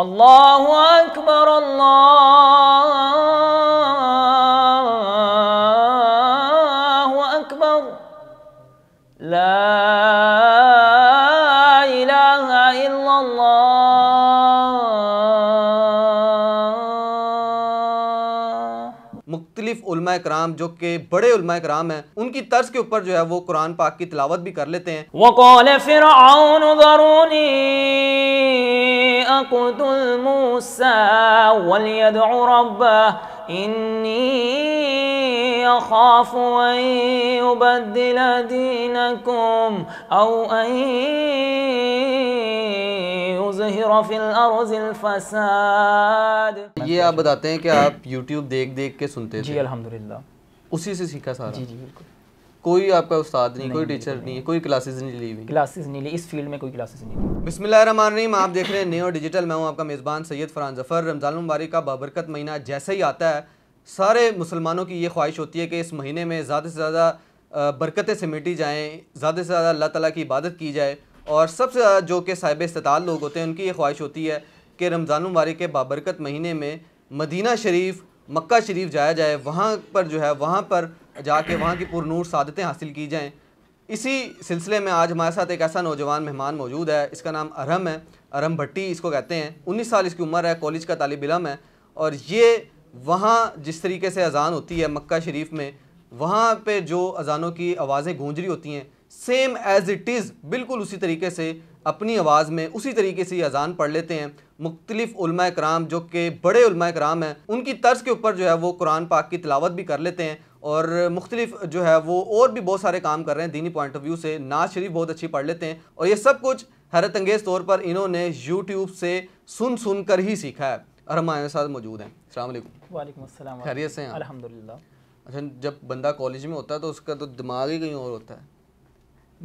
अल्लाह अकबर अल्लाह अकबर ला इलाहा मुख्तलिफ कराम जो के बड़े उलमा कराम हैं उनकी तर्ज के ऊपर जो है वो कुरान पाक की तिलावत भी कर लेते हैं वो कौल फिर اقتل موسى وليدع ربه إني أخاف أن يبدل دينكم أو أن يظهر في الأرض الفساد یہ آپ بتاتے ہیں کہ آپ یوٹیوب دیکھ دیکھ کے سنتے تھے جی الحمدللہ اسی سے سیکھا سارا جی جی بالکل कोई आपका उस्ताद नहीं, नहीं कोई टीचर नहीं, नहीं कोई क्लासेस नहीं ली हुई क्लासेस नहीं ली इस फील्ड में कोई क्लासेस नहीं ली बिस्मिल्लाहिर्रहमानिर्रहीम आप देख रहे हैं नियो डिजिटल मैं हूं आपका मेज़बान सैयद फरान जफ़र रमज़ान मुबारक का बाबरकत महीना जैसे ही आता है सारे मुसलमानों की ये ख्वाहिश होती है कि इस महीने में ज़्यादा से ज़्यादा बरकतें समेटी जाएँ ज़्यादा से ज़्यादा अल्लाह तला की इबादत की जाए और सबसे ज़्यादा जो कि साहिब इस्ताल लोग होते हैं उनकी ये ख्वाहिश होती है कि रमज़ान मुबारक के बाबरकत महीने में मदीना शरीफ मक्का शरीफ जाया जाए वहाँ पर जो है वहाँ पर जाके वहाँ की पुरनूर सादतें हासिल की जाएँ इसी सिलसिले में आज हमारे साथ एक ऐसा नौजवान मेहमान मौजूद है इसका नाम अरहम है अरहम भट्टी इसको कहते हैं उन्नीस साल इसकी उम्र है कॉलेज का तालब इलम है और ये वहाँ जिस तरीके से अजान होती है मक्का शरीफ में वहाँ पे जो अजानों की आवाज़ें गूंज रही होती हैं सेम एज़ इट इज़ बिल्कुल उसी तरीके से अपनी आवाज़ में उसी तरीके से ये अजान पढ़ लेते हैं मुख्तलिफ कराम जो कि बड़े कराम हैं उनकी तर्ज के ऊपर जो है वो कुरान पाक की तलावत भी कर लेते हैं और मुख्तलिफ जो है वो और भी बहुत सारे काम कर रहे हैं दीनी पॉइंट ऑफ व्यू से नाज शरीफ बहुत अच्छी पढ़ लेते हैं और ये सब कुछ हैरत अंगेज़ तौर पर इन्होंने यूट्यूब से सुन सुन कर ही सीखा है और हम हमारे साथ मौजूद हैं अलैक्म वालेकुम खैरियत से अलहमदिल्ला अच्छा जब बंदा कॉलेज में होता है तो उसका तो दिमाग ही कहीं और होता है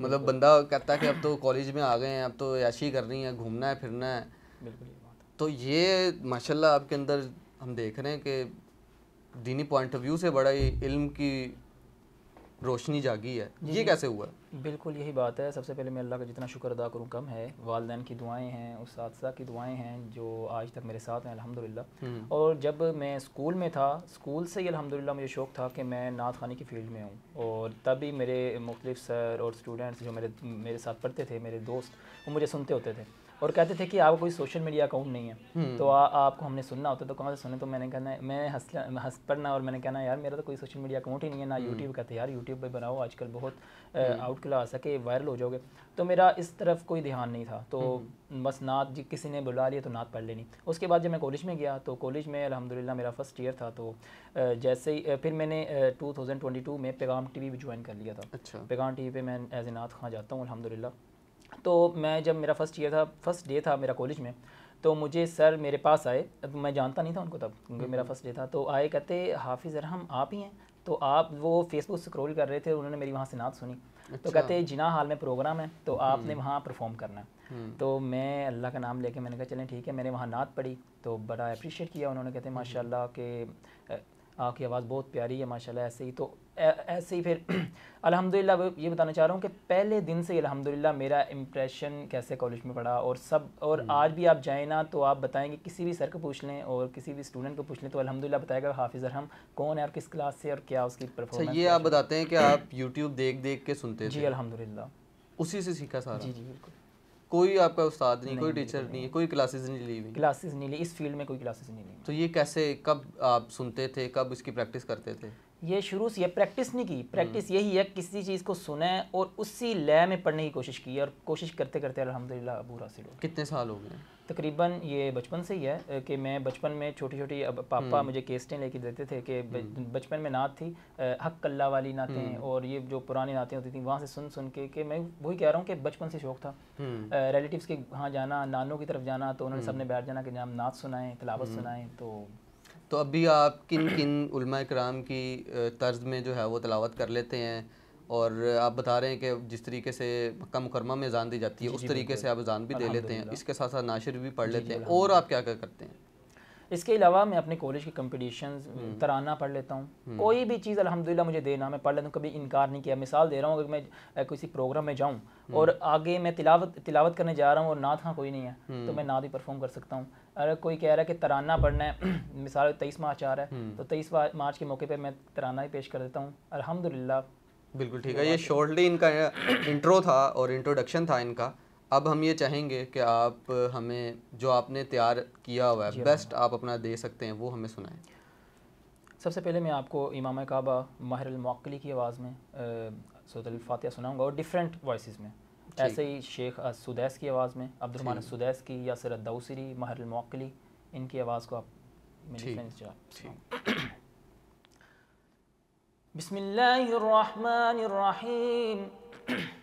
मतलब बंदा कहता है कि अब तो कॉलेज में आ गए हैं अब तो याशी करनी है घूमना है फिरना है तो ये माशाल्लाह आपके अंदर हम देख रहे हैं कि दीनी पॉइंट ऑफ व्यू से बड़ा ही इल्म की रोशनी जागी है ये कैसे हुआ बिल्कुल यही बात है सबसे पहले मैं अल्लाह का जितना शुक्र अदा करूँ कम है वालदेन की दुआएं हैं उस की दुआएं हैं जो आज तक मेरे साथ हैं अल्हम्दुलिल्लाह हम्म। और जब मैं स्कूल में था स्कूल से ही अल्हम्दुलिल्लाह मुझे शौक़ था कि मैं नात खानी की फ़ील्ड में हूँ और तभी मेरे मुख्तफ सर और स्टूडेंट्स जो मेरे मेरे साथ पढ़ते थे मेरे दोस्त वो मुझे सुनते होते थे और कहते थे कि आप कोई सोशल मीडिया अकाउंट नहीं है हम्म। तो आ, आपको हमने सुनना होता तो कहाँ से सुने तो मैंने कहना मैं हंस हंस पड़ना और मैंने कहना यार मेरा तो कोई सोशल मीडिया अकाउंट ही नहीं है ना यूट्यूब हम्म। कहते यार यूट्यूब पर बनाओ आजकल बहुत आउट क्लास हम्म। है कि वायरल हो जाओगे तो मेरा इस तरफ कोई ध्यान नहीं था तो बस नात जी किसी ने बुला लिया तो नात पढ़ लेनी उसके बाद जब मैं कॉलेज में गया तो कॉलेज में अलहमदिल्ला मेरा फर्स्ट ईयर था तो जैसे ही फिर मैंने 2022 में पैगाम टीवी भी ज्वाइन कर लिया था अच्छा पैगाम टीवी पे मैं एज ए नात खां जाता हूँ अलहमदिल्ला तो मैं जब मेरा फर्स्ट ईयर था फर्स्ट डे था मेरा कॉलेज में तो मुझे सर मेरे पास आए अब मैं जानता नहीं था उनको तब क्योंकि मेरा फर्स्ट हम्म। डे था तो आए कहते हाफिज़ हम आप ही हैं तो आप वो फेसबुक स्क्रॉल कर रहे थे उन्होंने मेरी वहाँ से नात सुनी तो अच्छा। तो कहते जिना हाल में प्रोग्राम है तो आपने हम्म। वहाँ परफॉर्म करना है हम्म। तो मैं अल्लाह का नाम लेके मैंने कहा चलें ठीक है मैंने वहाँ नात पढ़ी तो बड़ा अप्रिशिएट किया उन्होंने कहते माशाल्लाह के आपकी आवाज़ बहुत प्यारी है माशाल्लाह ऐसे ही तो ऐसे ही फिर अल्हम्दुलिल्लाह ये बताना चाह रहा हूँ कि पहले दिन से अलहमदिल्ला मेरा इम्प्रेशन कैसे कॉलेज में पढ़ा और सब और हम्म। आज भी आप जाए ना तो आप बताएंगे किसी भी सर को पूछ लें और किसी भी स्टूडेंट को पूछ लें तो अलहमदिल्ला बताएगा हाफिज़ अरहम कौन है और किस क्लास से और क्या उसकी परफॉर्मेंस अच्छा, ये आप बताते हैं कि आप यूट्यूब देख देख के सुनते जी अलहमदिल्ला उसी से सीखा सारा जी जी बिल्कुल कोई आपका उस्ताद नहीं, कोई टीचर नहीं है कोई क्लासेस नहीं ली हुई क्लासेस नहीं ली इस फील्ड में कोई क्लासेस नहीं ली तो ये कैसे कब आप सुनते थे कब इसकी प्रैक्टिस करते थे ये शुरू से ये प्रैक्टिस नहीं की प्रैक्टिस हम्म। यही है किसी चीज़ को सुने और उसी लय में पढ़ने की कोशिश की और कोशिश करते करते अलहमदिल्ला अबू हासिल हो कितने साल हो गए तकरीबन ये बचपन से ही है कि मैं बचपन में छोटी छोटी अब पापा हम्म। मुझे केस्टें लेके देते थे कि हम्म। बचपन में नात थी हक कल्ला वाली नातें और ये जो पुरानी नातें होती थी वहाँ से सुन सुन के कि मैं वही कह रहा हूँ कि बचपन से शौक था रिलेटिव्स के वहाँ जाना नानों की तरफ जाना तो उन्होंने सबने बैठ जाना कि जहाँ नात सुनाएं तलावत सुनाएं तो तो अभी आप किन किन उलमा कराम की तर्ज में जो है वो तलावत कर लेते हैं और आप बता रहे हैं कि जिस तरीके से मक्का मुकरमा में जान दी जाती है उस तरीके से आप जान भी दे लेते हैं इसके साथ साथ नाशिर भी पढ़ लेते हैं और आप क्या क्या करते हैं इसके अलावा मैं अपने कॉलेज के कम्पटिशन हम्म। तराना पढ़ लेता हूँ हम्म। कोई भी चीज़ अलहमदिल्ला मुझे देना मैं पढ़ लेता हूँ कभी इनकार नहीं किया मिसाल दे रहा हूँ अगर मैं किसी प्रोग्राम में जाऊँ हम्म। और आगे मैं तिलावत तिलावत करने जा रहा हूँ और ना हाँ कोई नहीं है तो मैं ना भी परफॉर्म कर सकता हूँ अगर कोई कह रहा है कि तराना पढ़ना है मिसाल तेईस मार्च आ रहा है तो तेईस मार्च के मौके पर मैं तराना ही पेश कर देता हूँ अलहमदिल्ला बिल्कुल ठीक है ये शॉर्टली इनका इंट्रो था और इंट्रोडक्शन था इनका अब हम ये चाहेंगे कि आप हमें जो आपने तैयार किया हुआ है बेस्ट हाँ। आप अपना दे सकते हैं वो हमें सुनाएं सबसे पहले मैं आपको इमाम काबा माहिर मौक्ली की आवाज़ में सूरतफ़ातिया सुनाऊँगा और डिफरेंट वॉइस में ऐसे ही शेख सुदैस की आवाज़ में अब्दुलरमान सुदैस की या सर दौसरी माहिर मौक्ली इनकी आवाज़ को आप बिस्मिल्लाहिर्रहमानिर्रहीम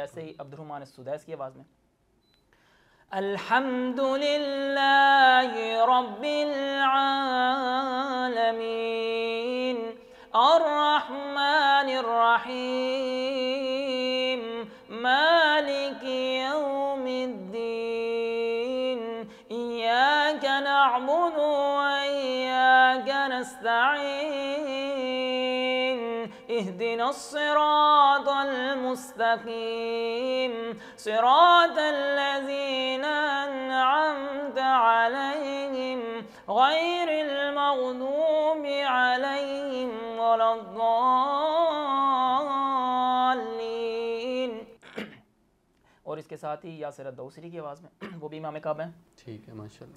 ایسے ہی عبد अब्दुलरहमान السودیس کی آواز میں الحمد للہ رب العالمین الرحمن الرحیم مالک یوم الدین ایاک نعبد ایاک نستعین اهدنا الصراط المستقيم صراط الذين أنعمت عليهم غير المغضوب عليهم ولا الضالين اس کے ساتھ ہی یاسر الدوسری کی آواز میں وہ بھی امام काब ہیں ٹھیک ہے ماشاءاللہ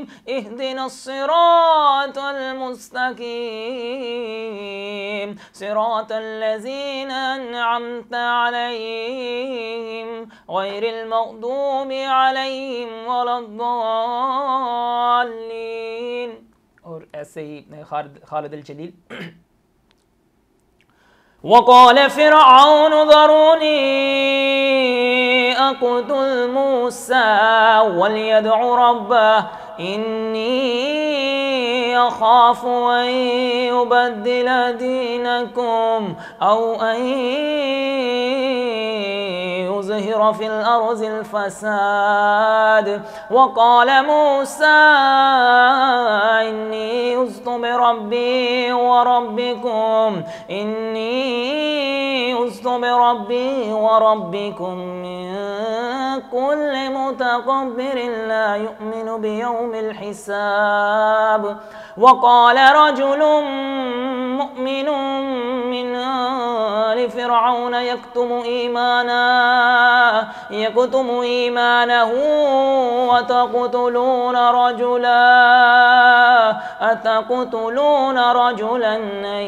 الرحيم اهدنا الصراط المستقيم صراط الذين أنعمت عليهم غير المغضوب عليهم ولا الضالين और ऐसे ही خالد الجليل وقال فرعون ذروني أقتل موسى وليدع ربه إني يخاف أن يبدل دينكم أو أن يظهر في الأرض الفساد وقال موسى إني أزت بربي وربكم إني أزت بربي وربكم من كل متقبر لا يؤمن بيوم الحساب وقال رجل مؤمن من آل فرعون يكتم إيمانه يكتم إيمانه وتقتلون رجلا أتقتلون رجلا أن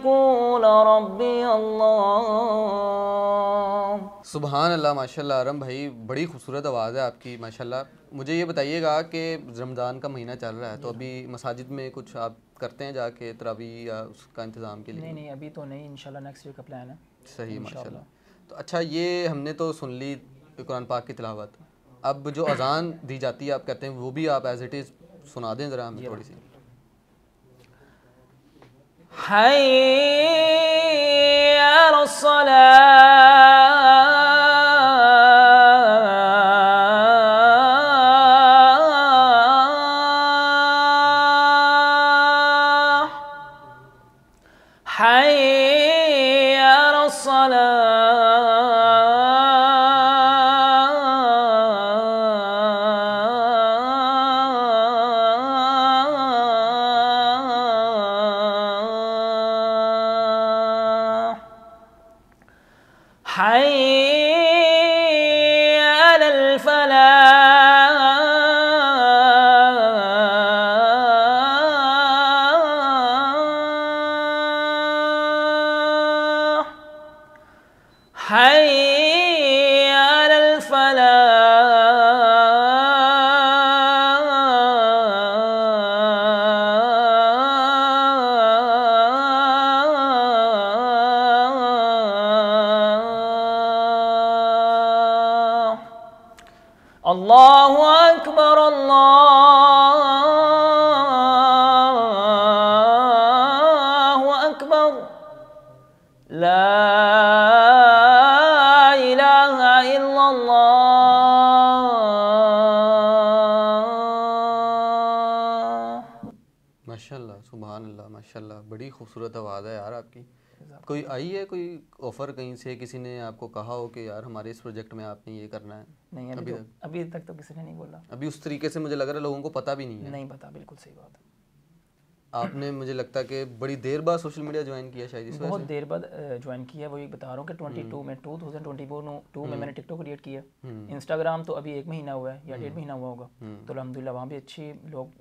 يقول ربي الله सुबहान अल्लाह माशाल्लाह आरम भाई बड़ी खूबसूरत आवाज़ है आपकी माशाल्लाह मुझे ये बताइएगा कि रमज़ान का महीना चल रहा है तो अभी मसाजिद में कुछ आप करते हैं जाके तरावी या उसका इंतज़ाम के लिए नहीं नहीं अभी तो नहीं इन नेक्स्ट वीक का प्लान है सही माशा तो अच्छा ये हमने तो सुन ली कुरान पाक की तिलावत अब जो अजान दी जाती है आप कहते हैं वो भी आप एज इट इज़ सुना दें ज़रा हमें थोड़ी सी हाय 还。إله إلا الله माशाल्लाह सुबहान अल्लाह माशाल्लाह बड़ी खूबसूरत आवाज़ है यार आपकी कोई आई है कोई ऑफ़र कहीं से किसी ने आपको कहा हो कि यार हमारे इस प्रोजेक्ट में आपने ये करना है नहीं अभी अभी तो, तक अभी तक तो किसी ने नहीं बोला अभी उस तरीके से मुझे लग रहा है लोगों को पता भी नहीं है नहीं पता बिल्कुल सही बात है आपने मुझे लगता है कि बड़ी देर बाद सोशल मीडिया ज्वाइन किया शायद इस बहुत देर बाद ज्वाइन किया वो ये बता रहा हूँ कि 22 हम्म। में 2024 में हम्म। मैंने टिकटॉक क्रिएट किया इंस्टाग्राम हम्म। तो अभी एक महीना हुआ है या डेढ़ महीना हुआ होगा तो अलहमदिल्ला वहाँ भी अच्छी लोग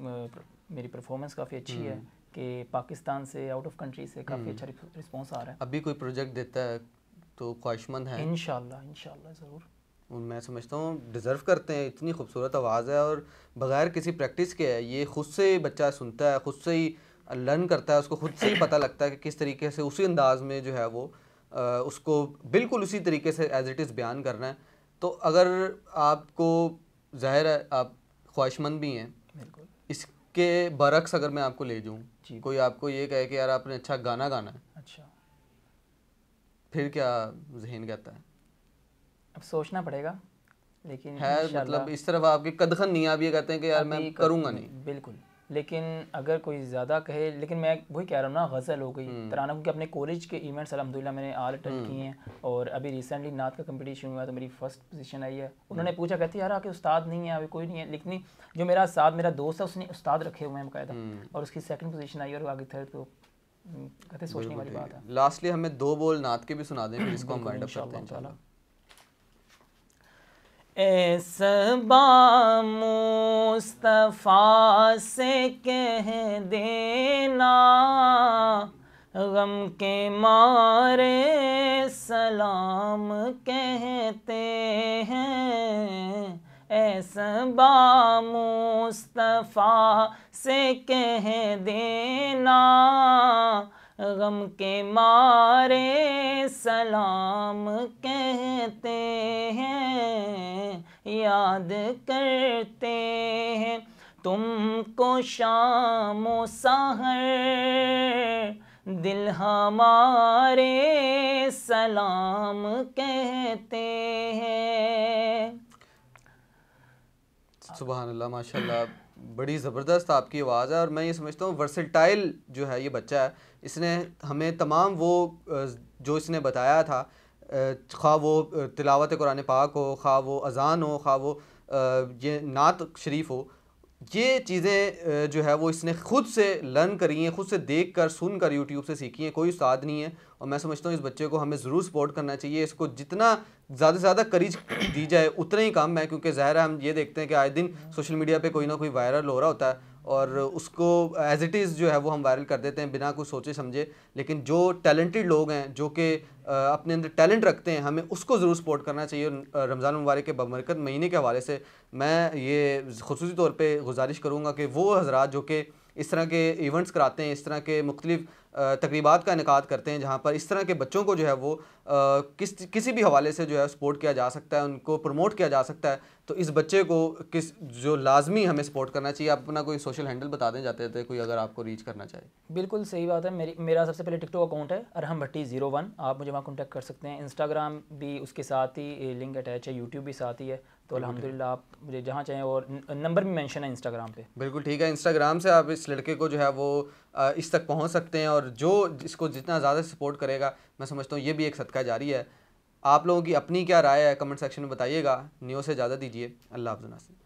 मेरी परफॉर्मेंस काफ़ी अच्छी है कि पाकिस्तान से आउट ऑफ कंट्री से काफ़ी अच्छा रिस्पॉन्स आ रहा है अभी कोई प्रोजेक्ट देता है तो ख्वाहिशमंद है इन इनशाला ज़रूर मैं समझता हूँ डिज़र्व करते हैं इतनी खूबसूरत आवाज़ है और बग़ैर किसी प्रैक्टिस के है ये खुद से बच्चा सुनता है खुद से ही लर्न करता है उसको खुद से ही पता लगता है कि किस तरीके से उसी अंदाज़ में जो है वो आ, उसको बिल्कुल उसी तरीके से एज इट इज़ बयान करना है तो अगर आपको ज़ाहिर है आप ख्वाहिशमंद भी हैं बिल्कुल इसके बरक्स अगर मैं आपको ले जाऊँ कोई आपको ये कहे कि यार आपने अच्छा गाना गाना है अच्छा फिर क्या जहन कहता है अब सोचना पड़ेगा लेकिन है मतलब इस तरफ आपकी कदखन नहीं आप ये कहते हैं कि यार मैं करूँगा नहीं बिल्कुल लेकिन अगर कोई ज़्यादा कहे लेकिन मैं वही कह रहा हूँ ना गज़ल हो गई हम्म। तराना क्योंकि अपने कॉलेज के इवेंट्स अलहमदिल्ला मैंने आल अटेंड हम्म। किए हैं और अभी रिसेंटली नात का कंपटीशन हुआ तो मेरी फर्स्ट पोजीशन आई है हम्म। उन्होंने पूछा कहती यार आके उस्ताद नहीं है अभी कोई नहीं है लेकिन जो मेरा साथ मेरा दोस्त है उसने उस्ताद रखे हुए हैं बकायदा और उसकी सेकेंड पोजिशन आई और आगे थर्ड तो कहते सोचने वाली बात है लास्टली हमें दो बोल नात के भी सुना देंगे इसको हम करते हैं ऐसबा मुस्तफ़ा से कह देना गम के मारे सलाम कहते हैं ऐसबा मुस्तफ़ा से कह देना गम के मारे सलाम कहते हैं याद करते हैं तुमको शाम सहर दिल हमारे सलाम कहते हैं सुबह अल्लाह माशाल्लाह बड़ी ज़बरदस्त आपकी आवाज़ है और मैं ये समझता हूँ वर्सेटाइल जो है ये बच्चा है इसने हमें तमाम वो जो इसने बताया था खा वो तिलावत कुरान पाक हो खा वो अज़ान हो खा वो ये नात शरीफ हो ये चीज़ें जो है वो इसने ख़ुद से लर्न करी हैं ख़ुद से देख कर सुन कर यूट्यूब से सीखी हैं कोई उस्ताद नहीं है और मैं समझता हूँ इस बच्चे को हमें ज़रूर सपोर्ट करना चाहिए इसको जितना ज़्यादा से ज़्यादा करीज दी जाए उतना ही कम है क्योंकि ज़ाहिर है हम ये देखते हैं कि आए दिन सोशल मीडिया पे कोई ना कोई वायरल हो रहा होता है और उसको एज इट इज़ जो है वो हम वायरल कर देते हैं बिना कुछ सोचे समझे लेकिन जो टैलेंटेड लोग हैं जो कि अपने अंदर टैलेंट रखते हैं हमें उसको ज़रूर सपोर्ट करना चाहिए रमज़ान मुबारक के बबरकत महीने के हवाले से मैं ये खसूस तौर पर गुजारिश करूँगा कि वो हजरात जो कि इस तरह के इवेंट्स कराते हैं इस तरह के मुख्तलिफ़ तकरीबात का इनका करते हैं जहाँ पर इस तरह के बच्चों को जो है वो किस किसी भी हवाले से जो है सपोर्ट किया जा सकता है उनको प्रमोट किया जा सकता है तो इस बच्चे को किस जो लाजमी हमें सपोर्ट करना चाहिए आप अपना कोई सोशल हैंडल बता दें जाते थे कोई अगर आपको रीच करना चाहे बिल्कुल सही बात है मेरी मेरा सबसे पहले टिकटॉक अकाउंट है अरहम भट्टी जीरो वन आप मुझे वहाँ कॉन्टैक्ट कर सकते हैं इंस्टाग्राम भी उसके साथ ही लिंक अटैच है यूट्यूब भी साथ ही है तो अलहमदिल्ला आप मुझे जहाँ चाहें और नंबर भी मैंशन है इंस्टाग्राम पे बिल्कुल ठीक है इंस्टाग्राम से आप इस लड़के को जो है वो इस तक पहुँच सकते हैं और जो इसको जितना ज़्यादा सपोर्ट करेगा मैं समझता हूँ ये भी एक सदका जारी है आप लोगों की अपनी क्या राय है कमेंट सेक्शन में बताइएगा न्यूज़ से ज़्यादा दीजिए अल्लाह हाफ़